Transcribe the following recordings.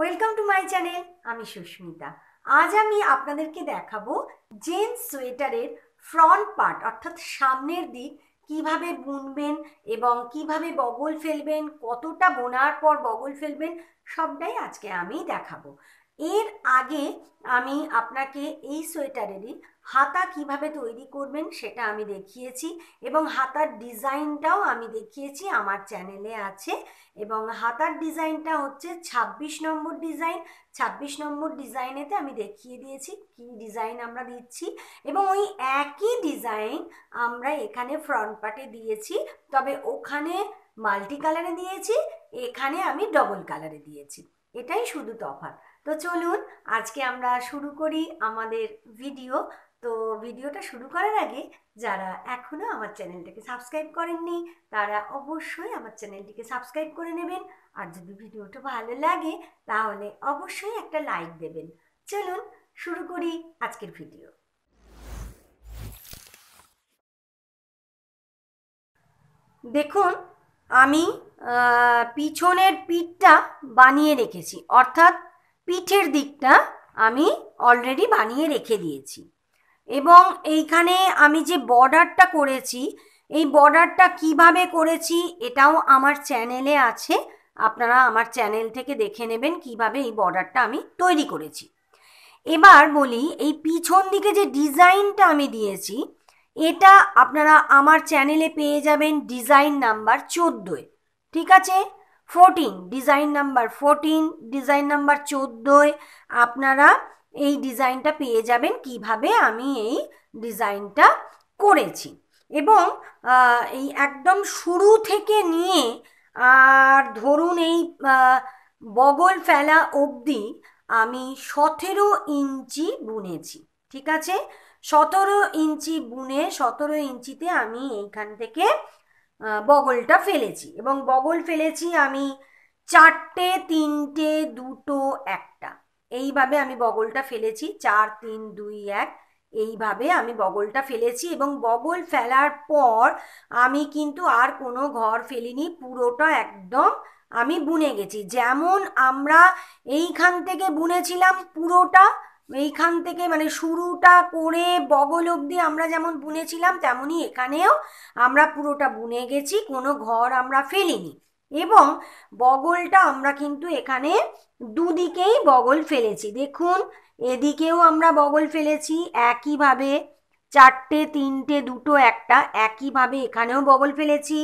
welcome to my channel আমি সুস্মিতা আজ আমি আপনাদেরকে দেখাবো জেন্স সোয়েটারের ফ্রন্ট পার্ট অর্থাৎ সামনের দিক কিভাবে বুনবেন এবং কিভাবে বগল ফেলবেন কতটা বোনার পর বগল ফেলবেন সবটাই আজকে আমি দেখাবো এর আগে আমি আপনাকে এই সোয়েটারেরই হাতা কিভাবে তৈরি করবেন সেটা আমি দেখিয়েছি এবং হাতার ডিজাইনটাও আমি দেখিয়েছি আমার চ্যানেলে আছে এবং হাতার ডিজাইনটা হচ্ছে ২৬ নম্বর ডিজাইন ২৬ নম্বর ডিজাইনেতে আমি দেখিয়ে দিয়েছি কি ডিজাইন আমরা দিচ্ছি এবং ওই একই ডিজাইন আমরা এখানে ফ্রন্ট পার্টে দিয়েছি তবে ওখানে মাল্টি কালারে দিয়েছি এখানে আমি ডবল কালারে দিয়েছি এটাই শুধু তফাৎ তো চলুন আজকে আমরা শুরু করি আমাদের ভিডিও তো ভিডিওটা শুরু করার আগে যারা এখনও আমার চ্যানেলটাকে সাবস্ক্রাইব করেননি তারা অবশ্যই আমার চ্যানেলটিকে সাবস্ক্রাইব করে নেবেন আর যদি ভিডিওটা ভালো লাগে তাহলে অবশ্যই একটা লাইক দেবেন চলুন শুরু করি আজকের ভিডিও দেখুন আমি পিছনের পিঠটা বানিয়ে রেখেছি অর্থাৎ পিঠের দিকটা আমি অলরেডি বানিয়ে রেখে দিয়েছি এবং এইখানে আমি যে বর্ডারটা করেছি এই বর্ডারটা কিভাবে করেছি এটাও আমার চ্যানেলে আছে আপনারা আমার চ্যানেল থেকে দেখে নেবেন কিভাবে এই বর্ডারটা আমি তৈরি করেছি এবার বলি এই পিছন দিকে যে ডিজাইনটা আমি দিয়েছি এটা আপনারা আমার চ্যানেলে পেয়ে যাবেন ডিজাইন নাম্বার চোদ্দোয় ঠিক আছে fourteen design number fourteen design number চোদ্দোয় আপনারা এই ডিজাইনটা পেয়ে যাবেন কিভাবে আমি এই ডিজাইনটা করেছি এবং এই একদম শুরু থেকে নিয়ে আর ধরুন এই বগল ফেলা অবধি আমি সতেরো ইঞ্চি বুনেছি ঠিক আছে সতেরো ইঞ্চি বুনে সতেরো ইঞ্চিতে আমি এইখান থেকে বগলটা ফেলেছি এবং বগল ফেলেছি আমি চারটে তিনটে দুটো একটা এইভাবে আমি বগলটা ফেলেছি চার তিন দুই এক এইভাবে আমি বগলটা ফেলেছি এবং বগল ফেলার পর আমি কিন্তু আর কোনো ঘর ফেলিনি পুরোটা একদম আমি বুনে গেছি যেমন আমরা এইখান থেকে বুনেছিলাম পুরোটা এইখান থেকে মানে শুরুটা করে বগল অবধি আমরা যেমন বুনেছিলাম তেমনই এখানেও আমরা পুরোটা বুনে গেছি কোনো ঘর আমরা ফেলিনি এবং বগলটা আমরা কিন্তু এখানে দুদিকেই বগল ফেলেছি দেখুন এদিকেও আমরা বগল ফেলেছি একইভাবে চারটে তিনটে দুটো একটা একইভাবে এখানেও বগল ফেলেছি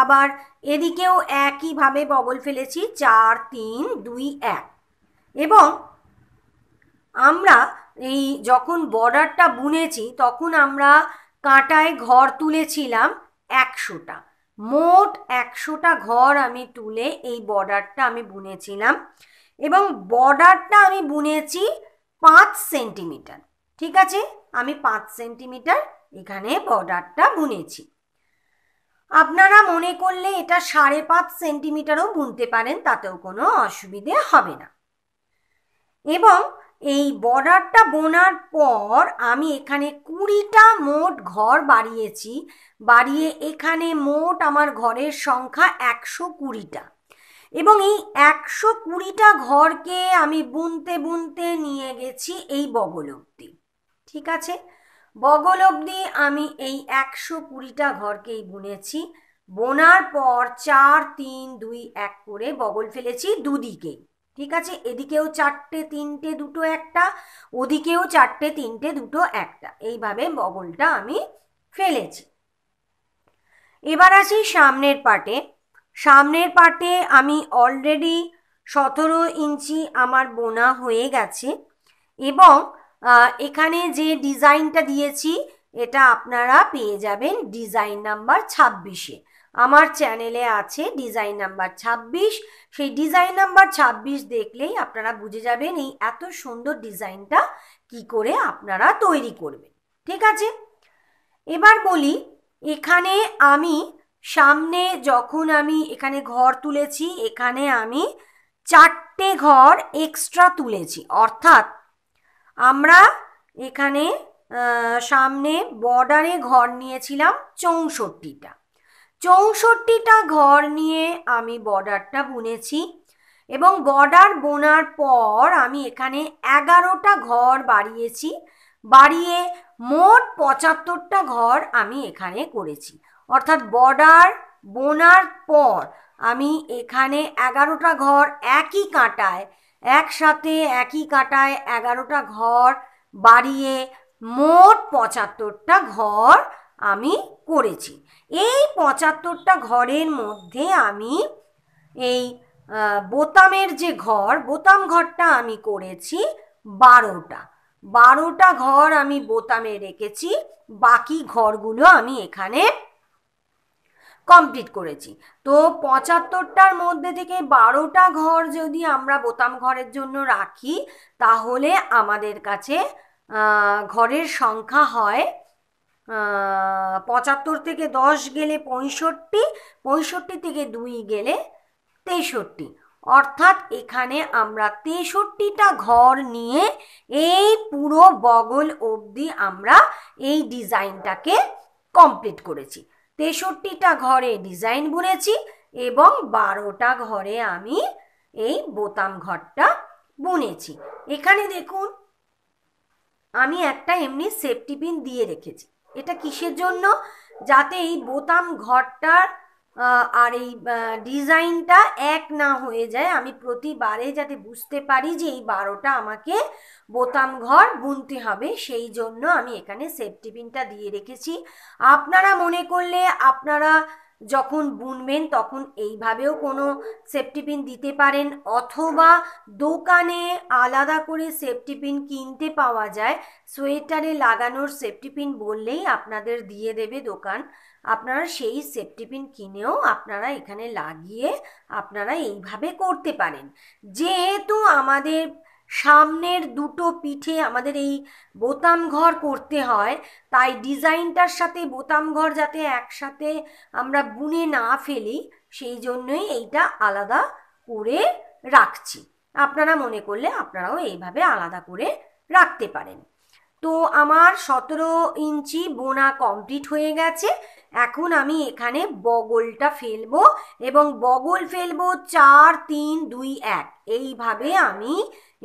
আবার এদিকেও একইভাবে বগল ফেলেছি চার তিন দুই এক এবং আমরা এই যখন বর্ডারটা বুনেছি তখন আমরা কাঁটায় ঘর তুলেছিলাম একশোটা মোট একশোটা ঘর আমি তুলে এই বর্ডারটা আমি বুনেছিলাম এবং বর্ডারটা আমি বুনেছি পাঁচ সেন্টিমিটার ঠিক আছে আমি পাঁচ সেন্টিমিটার এখানে বর্ডারটা বুনেছি আপনারা মনে করলে এটা সাড়ে পাঁচ সেন্টিমিটারও বুনতে পারেন তাতেও কোনো অসুবিধে হবে না এবং এই বর্ডারটা বোনার পর আমি এখানে কুড়িটা মোট ঘর বাড়িয়েছি বাড়িয়ে এখানে মোট আমার ঘরের সংখ্যা একশো কুড়িটা এবং এই একশো কুড়িটা ঘরকে আমি বুনতে বুনতে নিয়ে গেছি এই বগল অব্দি ঠিক আছে বগল অব্দি আমি এই একশো কুড়িটা ঘরকেই বুনেছি বোনার পর চার তিন দুই এক করে বগল ফেলেছি দুদিকেই ঠিক আছে এদিকেও চারটে তিনটে দুটো একটা ওদিকেও চারটে তিনটে দুটো একটা এইভাবে বগলটা আমি ফেলেছি এবার আসি সামনের পাটে সামনের পাটে আমি অলরেডি সতেরো ইঞ্চি আমার বোনা হয়ে গেছে এবং এখানে যে ডিজাইনটা দিয়েছি এটা আপনারা পেয়ে যাবেন ডিজাইন নাম্বার ছাব্বিশে আমার চ্যানেলে আছে ডিজাইন নাম্বার ২৬ সেই ডিজাইন নাম্বার ২৬ দেখলেই আপনারা বুঝে যাবেন এই এত সুন্দর ডিজাইনটা কি করে আপনারা তৈরি করবেন ঠিক আছে এবার বলি এখানে আমি সামনে যখন আমি এখানে ঘর তুলেছি এখানে আমি চারটে ঘর এক্সট্রা তুলেছি অর্থাৎ আমরা এখানে সামনে বর্ডারে ঘর নিয়েছিলাম চৌষট্টিটা চৌষট্টিটা ঘর নিয়ে আমি বর্ডারটা বুনেছি এবং বর্ডার বোনার পর আমি এখানে এগারোটা ঘর বাড়িয়েছি বাড়িয়ে মোট পঁচাত্তরটা ঘর আমি এখানে করেছি অর্থাৎ বর্ডার বোনার পর আমি এখানে এগারোটা ঘর একই কাঁটায় একসাথে একই কাঁটায় এগারোটা ঘর বাড়িয়ে মোট পঁচাত্তরটা ঘর আমি করেছি এই পঁচাত্তরটা ঘরের মধ্যে আমি এই বোতামের যে ঘর বোতাম ঘরটা আমি করেছি বারোটা বারোটা ঘর আমি বোতামে রেখেছি বাকি ঘরগুলো আমি এখানে কমপ্লিট করেছি তো পঁচাত্তরটার মধ্যে থেকে বারোটা ঘর যদি আমরা বোতাম ঘরের জন্য রাখি তাহলে আমাদের কাছে ঘরের সংখ্যা হয় পঁচাত্তর থেকে দশ গেলে পঁয়ষট্টি পঁয়ষট্টি থেকে দুই গেলে তেষট্টি অর্থাৎ এখানে আমরা তেষট্টিটা ঘর নিয়ে এই পুরো বগল অবধি আমরা এই ডিজাইনটাকে কমপ্লিট করেছি তেষট্টিটা ঘরে ডিজাইন বুনেছি এবং বারোটা ঘরে আমি এই বোতাম ঘরটা বুনেছি এখানে দেখুন আমি একটা এমনি সেফটি পিন দিয়ে রেখেছি এটা কিসের জন্য যাতে এই বোতাম ঘরটার আর এই ডিজাইনটা এক না হয়ে যায় আমি প্রতিবারে যাতে বুঝতে পারি যে এই বারোটা আমাকে বোতাম ঘর বুনতে হবে সেই জন্য আমি এখানে সেফটি পিনটা দিয়ে রেখেছি আপনারা মনে করলে আপনারা যখন বুনবেন তখন এইভাবেও কোনো পিন দিতে পারেন অথবা দোকানে আলাদা করে পিন কিনতে পাওয়া যায় সোয়েটারে লাগানোর পিন বললেই আপনাদের দিয়ে দেবে দোকান আপনারা সেই পিন কিনেও আপনারা এখানে লাগিয়ে আপনারা এইভাবে করতে পারেন যেহেতু আমাদের সামনের দুটো পিঠে আমাদের এই বোতাম ঘর করতে হয় তাই ডিজাইনটার সাথে বোতাম ঘর যাতে একসাথে আমরা বুনে না ফেলি সেই জন্যই এইটা আলাদা করে রাখছি আপনারা মনে করলে আপনারাও এইভাবে আলাদা করে রাখতে পারেন তো আমার সতেরো ইঞ্চি বোনা কমপ্লিট হয়ে গেছে এখন আমি এখানে বগলটা ফেলবো এবং বগল ফেলবো চার তিন দুই এক এইভাবে আমি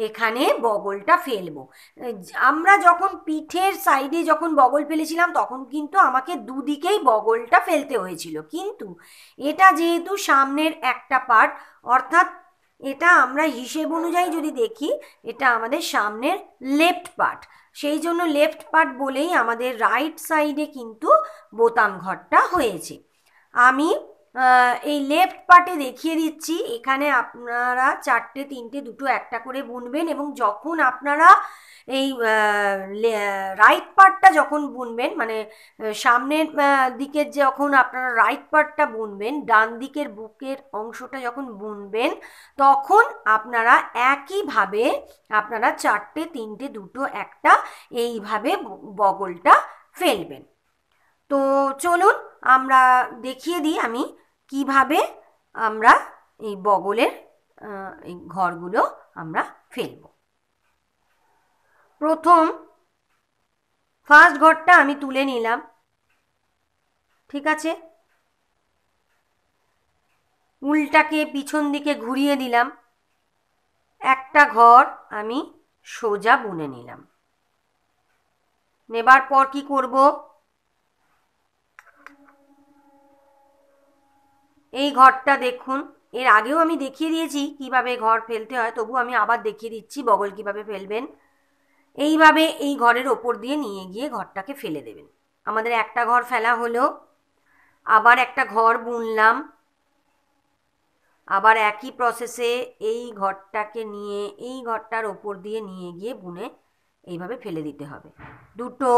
এখানে বগলটা ফেলবো আমরা যখন পিঠের সাইডে যখন বগল ফেলেছিলাম তখন কিন্তু আমাকে দুদিকেই বগলটা ফেলতে হয়েছিল কিন্তু এটা যেহেতু সামনের একটা পার্ট অর্থাৎ এটা আমরা হিসেব অনুযায়ী যদি দেখি এটা আমাদের সামনের লেফট পার্ট সেই জন্য লেফট পার্ট বলেই আমাদের রাইট সাইডে কিন্তু বোতাম ঘরটা হয়েছে আমি এই লেফট পার্টে দেখিয়ে দিচ্ছি এখানে আপনারা চারটে তিনটে দুটো একটা করে বুনবেন এবং যখন আপনারা এই রাইট পার্টটা যখন বুনবেন মানে সামনের দিকের যখন আপনারা রাইট পার্টটা বুনবেন ডান দিকের বুকের অংশটা যখন বুনবেন তখন আপনারা একইভাবে আপনারা চারটে তিনটে দুটো একটা এইভাবে বগলটা ফেলবেন তো চলুন আমরা দেখিয়ে দিই আমি কিভাবে আমরা এই বগলের এই ঘরগুলো আমরা ফেলব প্রথম ফার্স্ট ঘরটা আমি তুলে নিলাম ঠিক আছে উল্টাকে পিছন দিকে ঘুরিয়ে দিলাম একটা ঘর আমি সোজা বুনে নিলাম নেবার পর কি করব এই ঘরটা দেখুন এর আগেও আমি দেখিয়ে দিয়েছি কিভাবে ঘর ফেলতে হয় তবু আমি আবার দেখিয়ে দিচ্ছি বগল কিভাবে ফেলবেন এইভাবে এই ঘরের ওপর দিয়ে নিয়ে গিয়ে ঘরটাকে ফেলে দেবেন আমাদের একটা ঘর ফেলা হলো আবার একটা ঘর বুনলাম আবার একই প্রসেসে এই ঘরটাকে নিয়ে এই ঘরটার ওপর দিয়ে নিয়ে গিয়ে বুনে এইভাবে ফেলে দিতে হবে দুটো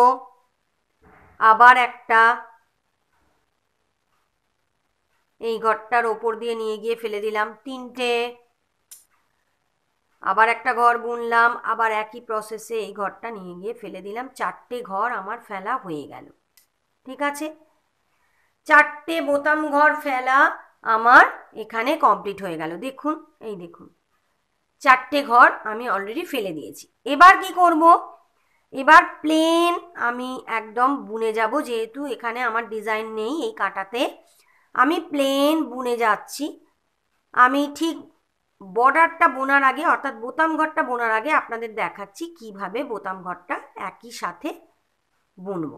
আবার একটা এই ঘরটার ওপর দিয়ে নিয়ে গিয়ে ফেলে দিলাম তিনটে আবার একটা ঘর বুনলাম আবার একই প্রসেসে এই ঘরটা নিয়ে গিয়ে ফেলে দিলাম চারটে ঘর আমার ফেলা হয়ে গেল ঠিক আছে চারটে বোতাম ঘর ফেলা আমার এখানে কমপ্লিট হয়ে গেল দেখুন এই দেখুন চারটে ঘর আমি অলরেডি ফেলে দিয়েছি এবার কি করব এবার প্লেন আমি একদম বুনে যাব যেহেতু এখানে আমার ডিজাইন নেই এই কাটাতে আমি প্লেন বুনে যাচ্ছি আমি ঠিক বর্ডারটা বোনার আগে অর্থাৎ বোতাম ঘরটা বোনার আগে আপনাদের দেখাচ্ছি কিভাবে বোতাম ঘরটা একই সাথে বুনব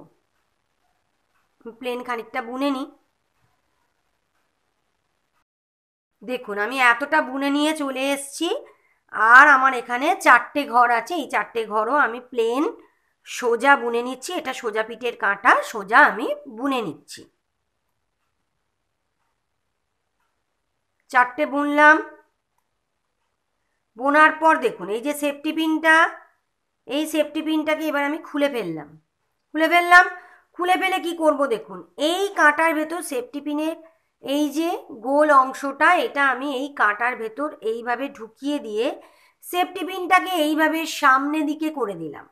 প্লেন খানিকটা বুনে নিই দেখুন আমি এতটা বুনে নিয়ে চলে এসছি আর আমার এখানে চারটে ঘর আছে এই চারটে ঘরও আমি প্লেন সোজা বুনে নিচ্ছি এটা সোজা পিঠের কাঁটা সোজা আমি বুনে নিচ্ছি চারটে বুনলাম বোনার পর দেখুন এই যে সেফটি পিনটা এই সেফটি পিনটাকে এবার আমি খুলে ফেললাম খুলে ফেললাম খুলে ফেলে কি করব দেখুন এই কাঁটার ভেতর সেফটি পিনের এই যে গোল অংশটা এটা আমি এই কাঁটার ভেতর এইভাবে ঢুকিয়ে দিয়ে সেফটি পিনটাকে এইভাবে সামনে দিকে করে দিলাম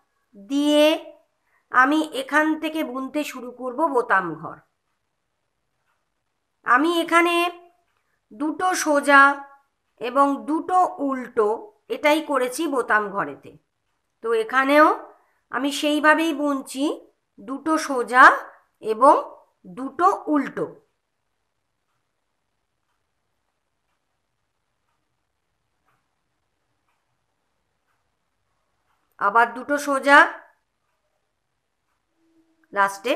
দিয়ে আমি এখান থেকে বুনতে শুরু করব বোতাম ঘর আমি এখানে দুটো সোজা এবং দুটো উল্টো এটাই করেছি বোতাম ঘরেতে তো এখানেও আমি সেইভাবেই বুনছি দুটো সোজা এবং দুটো উল্টো আবার দুটো সোজা লাস্টে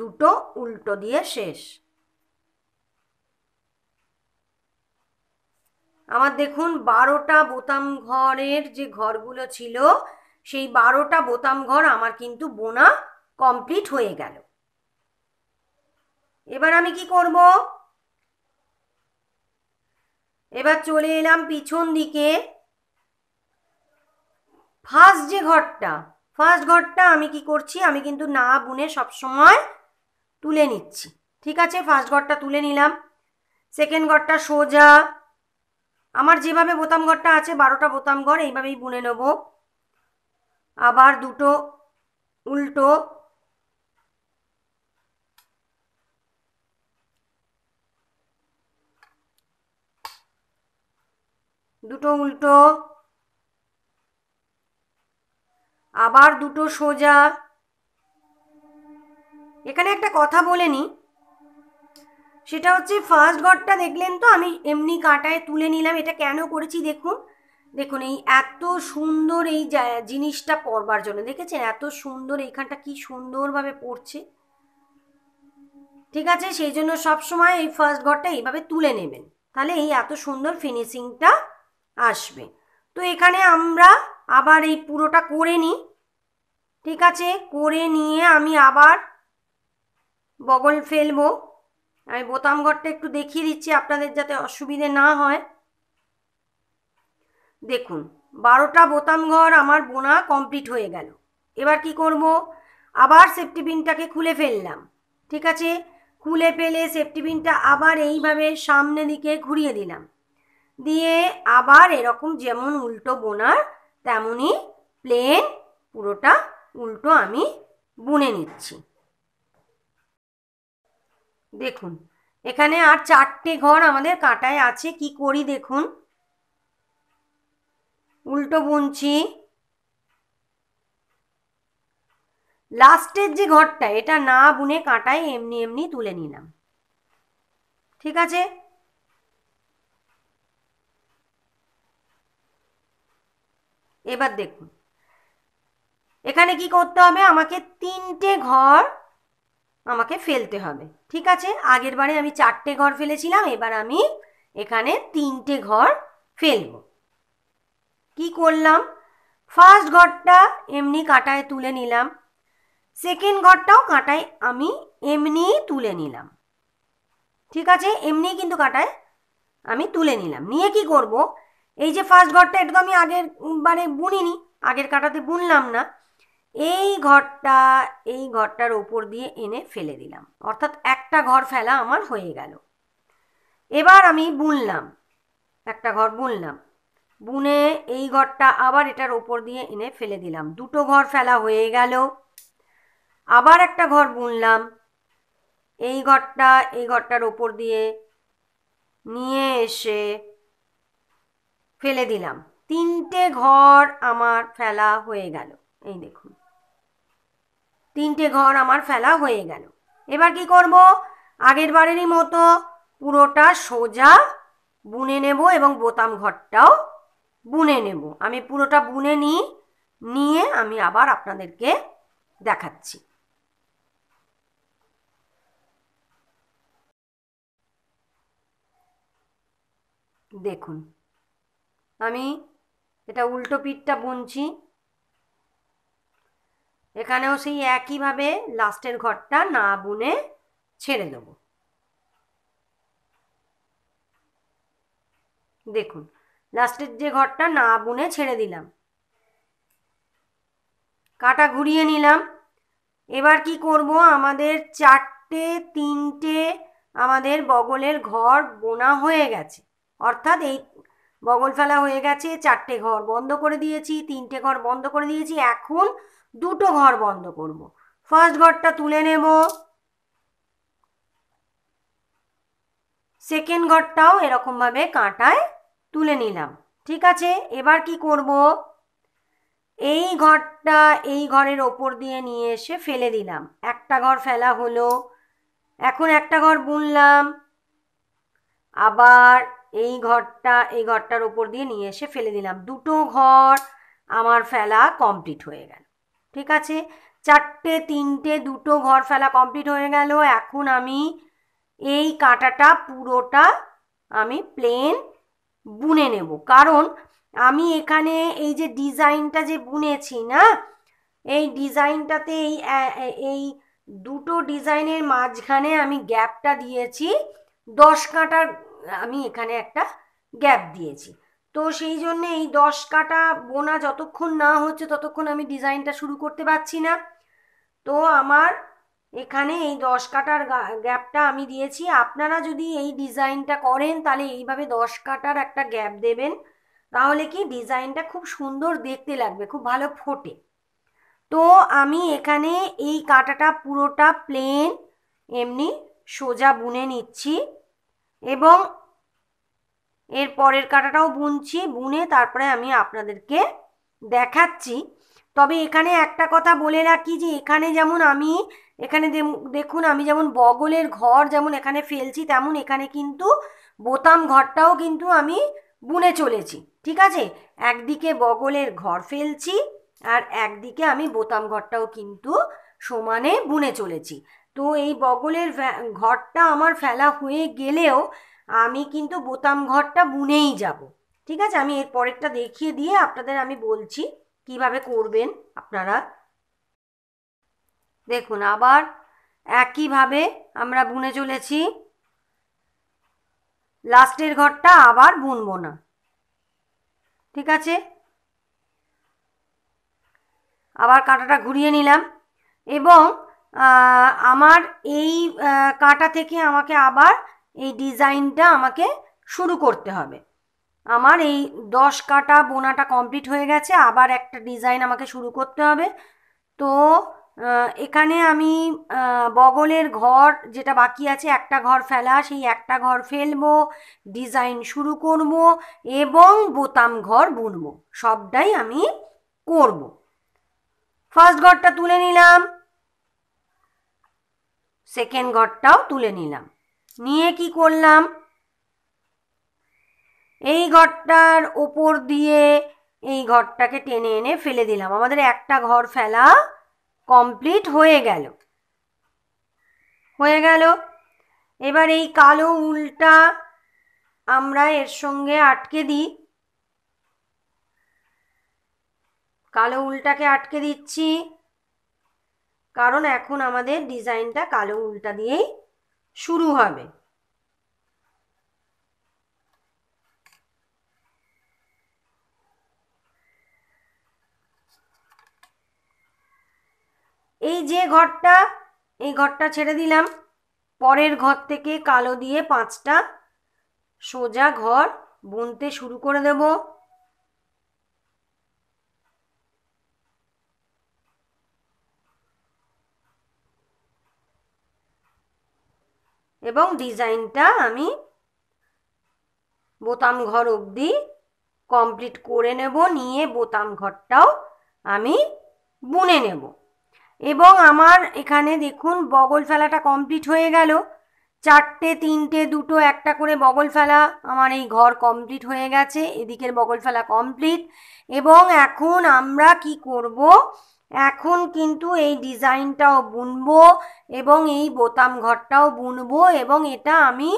দুটো উল্টো দিয়ে শেষ আমার দেখুন বারোটা বোতাম ঘরের যে ঘরগুলো ছিল সেই বারোটা বোতাম ঘর আমার কিন্তু বোনা কমপ্লিট হয়ে গেল এবার আমি কি করব এবার চলে এলাম পিছন দিকে ফার্স্ট যে ঘরটা ফার্স্ট ঘরটা আমি কি করছি আমি কিন্তু না বুনে সবসময় তুলে নিচ্ছি ঠিক আছে ফার্স্ট ঘরটা তুলে নিলাম সেকেন্ড ঘরটা সোজা আমার যেভাবে বোতাম ঘরটা আছে বারোটা বোতাম ঘর এইভাবেই বুনে নেব আবার দুটো উল্টো দুটো উল্টো আবার দুটো সোজা এখানে একটা কথা বলে নিই সেটা হচ্ছে ফার্স্ট ঘরটা দেখলেন তো আমি এমনি কাঁটায় তুলে নিলাম এটা কেন করেছি দেখুন দেখুন এই এত সুন্দর এই জিনিসটা পরবার জন্য দেখেছেন এত সুন্দর এইখানটা কি সুন্দরভাবে পড়ছে ঠিক আছে সেই জন্য সবসময় এই ফার্স্ট ঘরটা এইভাবে তুলে নেবেন তাহলে এই এত সুন্দর ফিনিশিংটা আসবে তো এখানে আমরা আবার এই পুরোটা করে নিই ঠিক আছে করে নিয়ে আমি আবার বগল ফেলবো আমি বোতাম ঘরটা একটু দেখিয়ে দিচ্ছি আপনাদের যাতে অসুবিধে না হয় দেখুন বারোটা বোতাম ঘর আমার বোনা কমপ্লিট হয়ে গেল এবার কি করব আবার সেফটি বিনটাকে খুলে ফেললাম ঠিক আছে খুলে ফেলে সেফটি বিনটা আবার এইভাবে সামনে দিকে ঘুরিয়ে দিলাম দিয়ে আবার এরকম যেমন উল্টো বোনার তেমনই প্লেন পুরোটা উল্টো আমি বুনে নিচ্ছি দেখুন এখানে আর চারটে ঘর আমাদের কাঁটায় আছে কি করি দেখুন উল্টো বুনছি লাস্টের যে ঘরটা এটা না বুনে কাঁটায় এমনি এমনি তুলে নিলাম ঠিক আছে এবার দেখুন এখানে কি করতে হবে আমাকে তিনটে ঘর আমাকে ফেলতে হবে ঠিক আছে আগের বারে আমি চারটে ঘর ফেলেছিলাম এবার আমি এখানে তিনটে ঘর ফেলব কি করলাম ফার্স্ট ঘরটা এমনি কাটায় তুলে নিলাম সেকেন্ড ঘরটাও কাঁটায় আমি এমনি তুলে নিলাম ঠিক আছে এমনি কিন্তু কাটায় আমি তুলে নিলাম নিয়ে কি করব এই যে ফার্স্ট ঘরটা এটা তো আমি আগের বারে বুনিনি আগের কাটাতে বুনলাম না এই ঘরটা এই ঘরটার ওপর দিয়ে এনে ফেলে দিলাম অর্থাৎ একটা ঘর ফেলা আমার হয়ে গেল এবার আমি বুনলাম একটা ঘর বুনলাম বুনে এই ঘরটা আবার এটার ওপর দিয়ে এনে ফেলে দিলাম দুটো ঘর ফেলা হয়ে গেল আবার একটা ঘর বুনলাম এই ঘরটা এই ঘরটার ওপর দিয়ে নিয়ে এসে ফেলে দিলাম তিনটে ঘর আমার ফেলা হয়ে গেল এই দেখুন তিনটে ঘর আমার ফেলা হয়ে গেল এবার কি করব আগের বারেরই মতো পুরোটা সোজা বুনে নেব এবং বোতাম ঘরটাও বুনে নেব আমি পুরোটা বুনে নিই নিয়ে আমি আবার আপনাদেরকে দেখাচ্ছি দেখুন আমি এটা উল্টো পিঠটা বুনছি এখানেও সেই একইভাবে লাস্টের ঘরটা না বুনে ছেড়ে দেব দেখুন লাস্টের যে ঘরটা না বুনে ছেড়ে দিলাম কাটা ঘুরিয়ে নিলাম এবার কি করব আমাদের চারটে তিনটে আমাদের বগলের ঘর বোনা হয়ে গেছে অর্থাৎ এই বগল ফেলা হয়ে গেছে চারটে ঘর বন্ধ করে দিয়েছি তিনটে ঘর বন্ধ করে দিয়েছি এখন দুটো ঘর বন্ধ করব ফার্স্ট ঘরটা তুলে নেব সেকেন্ড ঘরটাও এরকমভাবে কাঁটায় তুলে নিলাম ঠিক আছে এবার কি করব এই ঘরটা এই ঘরের ওপর দিয়ে নিয়ে এসে ফেলে দিলাম একটা ঘর ফেলা হলো এখন একটা ঘর বুনলাম আবার এই ঘরটা এই ঘরটার ওপর দিয়ে নিয়ে এসে ফেলে দিলাম দুটো ঘর আমার ফেলা কমপ্লিট হয়ে গেল ঠিক আছে চারটে তিনটে দুটো ঘর ফেলা কমপ্লিট হয়ে গেল এখন আমি এই কাঁটাটা পুরোটা আমি প্লেন বুনে নেব কারণ আমি এখানে এই যে ডিজাইনটা যে বুনেছি না এই ডিজাইনটাতে এই এই দুটো ডিজাইনের মাঝখানে আমি গ্যাপটা দিয়েছি দশ কাঁটার আমি এখানে একটা গ্যাপ দিয়েছি তো সেই জন্য এই দশ কাটা বোনা যতক্ষণ না হচ্ছে ততক্ষণ আমি ডিজাইনটা শুরু করতে পারছি না তো আমার এখানে এই দশ কাটার গ্যাপটা আমি দিয়েছি আপনারা যদি এই ডিজাইনটা করেন তাহলে এইভাবে দশ কাটার একটা গ্যাপ দেবেন তাহলে কি ডিজাইনটা খুব সুন্দর দেখতে লাগবে খুব ভালো ফোটে তো আমি এখানে এই কাটাটা পুরোটা প্লেন এমনি সোজা বুনে নিচ্ছি এবং এর পরের কাঁটাটাও বুনছি বুনে তারপরে আমি আপনাদেরকে দেখাচ্ছি তবে এখানে একটা কথা বলে রাখি যে এখানে যেমন আমি এখানে দেখুন আমি যেমন বগলের ঘর যেমন এখানে ফেলছি তেমন এখানে কিন্তু বোতাম ঘরটাও কিন্তু আমি বুনে চলেছি ঠিক আছে একদিকে বগলের ঘর ফেলছি আর একদিকে আমি বোতাম ঘরটাও কিন্তু সমানে বুনে চলেছি তো এই বগলের ঘরটা আমার ফেলা হয়ে গেলেও আমি কিন্তু বোতাম ঘরটা বুনেই যাব ঠিক আছে আমি এর পরেরটা দেখিয়ে দিয়ে আপনাদের আমি বলছি কিভাবে করবেন আপনারা দেখুন আবার একইভাবে আমরা বুনে চলেছি লাস্টের ঘরটা আবার বুনবো না ঠিক আছে আবার কাঁটাটা ঘুরিয়ে নিলাম এবং আমার এই কাঁটা থেকে আমাকে আবার এই ডিজাইনটা আমাকে শুরু করতে হবে আমার এই দশ কাটা বোনাটা কমপ্লিট হয়ে গেছে আবার একটা ডিজাইন আমাকে শুরু করতে হবে তো এখানে আমি বগলের ঘর যেটা বাকি আছে একটা ঘর ফেলা সেই একটা ঘর ফেলবো ডিজাইন শুরু করব এবং বোতাম ঘর বুনবো সবটাই আমি করব ফার্স্ট ঘরটা তুলে নিলাম সেকেন্ড ঘরটাও তুলে নিলাম নিয়ে কি করলাম এই ঘরটার ওপর দিয়ে এই ঘরটাকে টেনে এনে ফেলে দিলাম আমাদের একটা ঘর ফেলা কমপ্লিট হয়ে গেল হয়ে গেল এবার এই কালো উলটা আমরা এর সঙ্গে আটকে দিই কালো উলটাকে আটকে দিচ্ছি কারণ এখন আমাদের ডিজাইনটা কালো উলটা দিয়েই শুরু হবে এই যে ঘরটা এই ঘরটা ছেড়ে দিলাম পরের ঘর থেকে কালো দিয়ে পাঁচটা সোজা ঘর বুনতে শুরু করে দেবো এবং ডিজাইনটা আমি বোতাম ঘর অবধি কমপ্লিট করে নেব নিয়ে বোতাম ঘরটাও আমি বুনে নেব এবং আমার এখানে দেখুন বগল ফেলাটা কমপ্লিট হয়ে গেল চারটে তিনটে দুটো একটা করে বগল ফেলা আমার এই ঘর কমপ্লিট হয়ে গেছে এদিকের বগল ফেলা কমপ্লিট এবং এখন আমরা কি করব এখন কিন্তু এই ডিজাইনটাও বুনবো এবং এই বোতাম ঘরটাও বুনবো এবং এটা আমি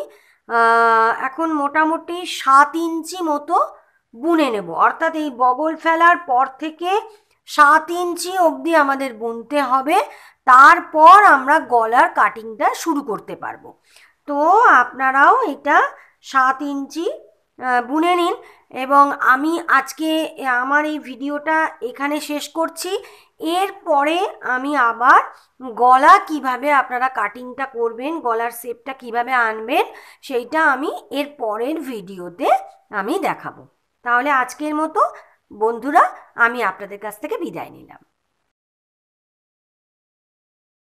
এখন মোটামুটি সাত ইঞ্চি মতো বুনে নেব অর্থাৎ এই বগল ফেলার পর থেকে সাত ইঞ্চি অবধি আমাদের বুনতে হবে তারপর আমরা গলার কাটিংটা শুরু করতে পারবো তো আপনারাও এটা সাত ইঞ্চি বুনে নিন এবং আমি আজকে আমার এই ভিডিওটা এখানে শেষ করছি এরপরে আমি আবার গলা কিভাবে আপনারা কাটিংটা করবেন গলার শেপটা কিভাবে আনবেন সেইটা আমি এর পরের ভিডিওতে আমি দেখাবো তাহলে আজকের মতো বন্ধুরা আমি আপনাদের কাছ থেকে বিদায় নিলাম